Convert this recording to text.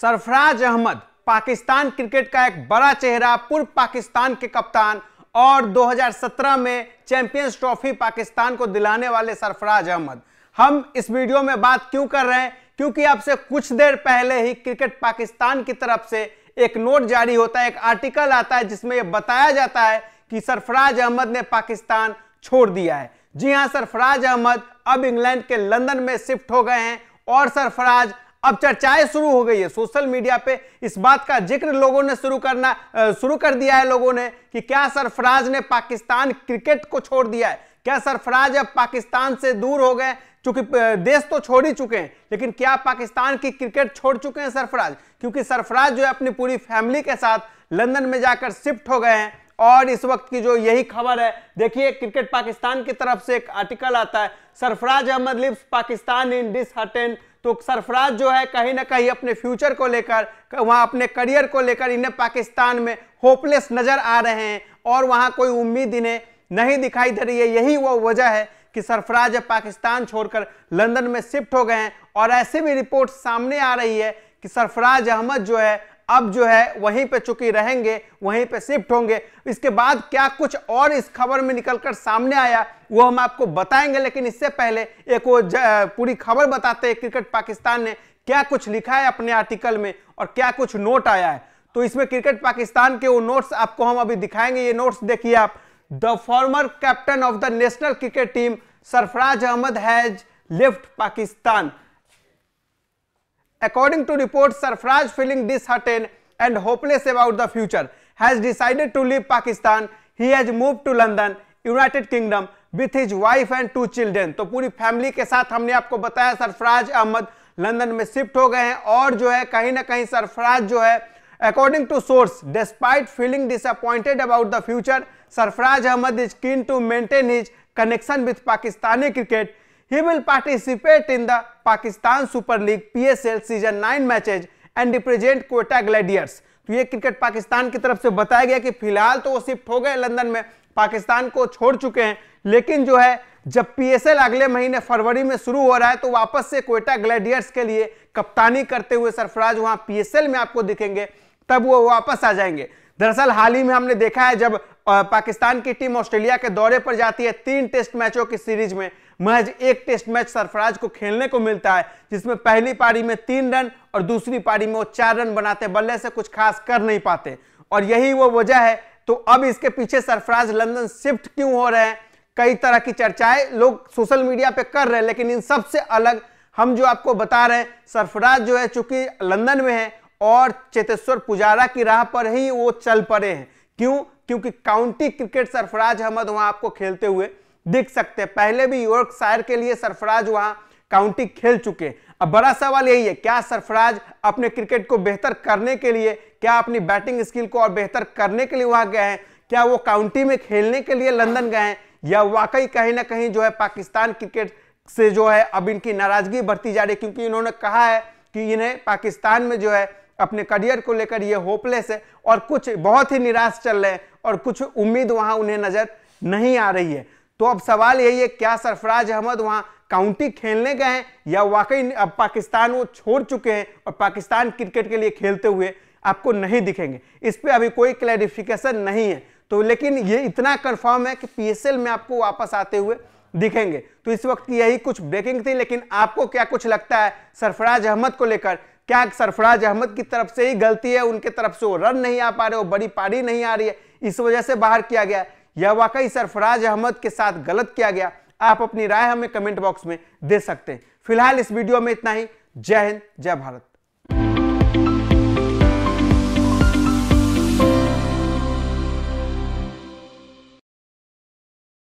Sarfaraz Ahmad Pakistan cricket का एक बड़ा चेहरा पूर्व पाकिस्तान के कप्तान और 2017 में चैंपियंस ट्रॉफी पाकिस्तान को दिलाने वाले सरफराज अहमद हम इस वीडियो में बात क्यों कर रहे हैं क्योंकि आपसे कुछ देर पहले ही क्रिकेट पाकिस्तान की तरफ से एक नोट जारी होता है एक आर्टिकल आता है जिसमें यह बताया जाता है कि सरफराज अहमद ने पाकिस्तान छोड़ दिया है जी हाँ सरफराज अहमद अब इंग्लैंड के लंदन में शिफ्ट हो गए हैं और सरफराज अब चर्चाएं शुरू हो गई है सोशल मीडिया पे इस बात का जिक्र लोगों ने शुरू करना शुरू कर दिया है लोगों ने कि क्या सरफराज ने पाकिस्तान क्रिकेट को छोड़ दिया है क्या सरफराज अब पाकिस्तान से दूर हो गए चूंकि देश तो छोड़ ही चुके हैं लेकिन क्या पाकिस्तान की क्रिकेट छोड़ चुके हैं सरफराज क्योंकि सरफराज जो है अपनी पूरी फैमिली के साथ लंदन में जाकर शिफ्ट हो गए हैं और इस वक्त की जो यही खबर है देखिए क्रिकेट पाकिस्तान की तरफ से एक आर्टिकल आता है Sarfaraz Ahmed leaves Pakistan in this तो सरफराज जो है कहीं ना कहीं अपने फ्यूचर को लेकर वहाँ अपने करियर को लेकर इन्हें पाकिस्तान में होपलेस नज़र आ रहे हैं और वहाँ कोई उम्मीद इन्हें नहीं दिखाई दे रही है यही वो वजह है कि सरफराज पाकिस्तान छोड़कर लंदन में शिफ्ट हो गए हैं और ऐसे भी रिपोर्ट सामने आ रही है कि सरफराज अहमद जो है अब जो है वहीं पे चुकी रहेंगे वहीं पे शिफ्ट होंगे इसके बाद क्या कुछ और इस खबर में निकलकर सामने आया वो हम आपको बताएंगे लेकिन इससे पहले एक वो पूरी खबर बताते हैं क्रिकेट पाकिस्तान ने क्या कुछ लिखा है अपने आर्टिकल में और क्या कुछ नोट आया है तो इसमें क्रिकेट पाकिस्तान के वो नोट्स आपको हम अभी दिखाएंगे ये नोट्स देखिए आप the former captain of the national cricket team Sarfaraz Ahmed has left Pakistan according to reports, Sarfraz feeling disheartened and hopeless about the future, has decided to leave Pakistan. He has moved to London, United Kingdom with his wife and two children. तो पूरी family के साथ हमने आपको बताया Sarfaraz Ahmed London में shift हो गए हैं और जो है कहीं ना कहीं सरफराज जो है According to source, despite feeling disappointed about the future, Sarfraz Ahmed is keen to maintain his connection with Pakistani cricket. he will participate in the Pakistan Super League PSL season 9 matches and represent Quetta Gladiators तो ये cricket Pakistan की तरफ से बताया गया कि फिलहाल तो वो शिफ्ट हो गए लंदन में पाकिस्तान को छोड़ चुके हैं लेकिन जो है जब पीएसएल अगले महीने फरवरी में शुरू हो रहा है तो वापस से कोयटा ग्लेडियर्स के लिए कप्तानी करते हुए सरफराज वहां पीएसएल में आपको दिखेंगे तब वो वापस आ जाएंगे दरअसल हाल ही में हमने देखा है जब पाकिस्तान की टीम ऑस्ट्रेलिया के दौरे पर जाती है तीन टेस्ट मैचों की सीरीज में महज एक टेस्ट मैच सरफराज को खेलने को मिलता है जिसमें पहली पारी में तीन रन और दूसरी पारी में वो चार रन बनाते बल्ले से कुछ खास कर नहीं पाते और यही वो वजह है तो अब इसके पीछे सरफराज लंदन शिफ्ट क्यों हो रहे हैं कई तरह की चर्चाएं लोग सोशल मीडिया पे कर रहे हैं लेकिन इन सबसे अलग हम जो आपको बता रहे हैं सरफराज जो है चूंकि लंदन में है और चेतेश्वर पुजारा की राह पर ही वो चल पड़े हैं क्यों क्योंकि काउंटी क्रिकेट सरफराज अहमद वहां आपको खेलते हुए दिख सकते हैं पहले भी यॉर्क शायर के लिए सरफराज वहां काउंटी खेल चुके अब बड़ा सवाल यही है क्या सरफराज अपने क्रिकेट को बेहतर करने के लिए क्या अपनी बैटिंग स्किल को और बेहतर करने के लिए वहां गए हैं क्या वो काउंटी में खेलने के लिए लंदन गए हैं या वाकई कहीं ना कहीं जो है पाकिस्तान क्रिकेट से जो है अब इनकी नाराजगी बढ़ती जा रही है क्योंकि इन्होंने कहा है कि इन्हें पाकिस्तान में जो है अपने करियर को लेकर ये होपलेस है और कुछ बहुत ही निराश चल रहे हैं और कुछ उम्मीद वहां उन्हें नजर नहीं आ रही है तो अब सवाल यही है क्या सरफराज अहमद वहां काउंटी खेलने गए हैं या वाकई अब पाकिस्तान वो छोड़ चुके हैं और पाकिस्तान क्रिकेट के लिए खेलते हुए आपको नहीं दिखेंगे इस पर अभी कोई क्लैरिफिकेशन नहीं है तो लेकिन ये इतना कन्फर्म है कि पीएसएल में आपको वापस आते हुए दिखेंगे तो इस वक्त यही कुछ ब्रेकिंग थी लेकिन आपको क्या कुछ लगता है सरफराज अहमद को लेकर क्या सरफराज अहमद की तरफ से ही गलती है उनके तरफ से वो रन नहीं आ पा रहे वो बड़ी पारी नहीं आ रही है इस वजह से बाहर किया गया या वाकई सरफराज अहमद के साथ गलत किया गया आप अपनी राय हमें कमेंट बॉक्स में दे सकते हैं फिलहाल इस वीडियो में इतना ही जय हिंद जय भारत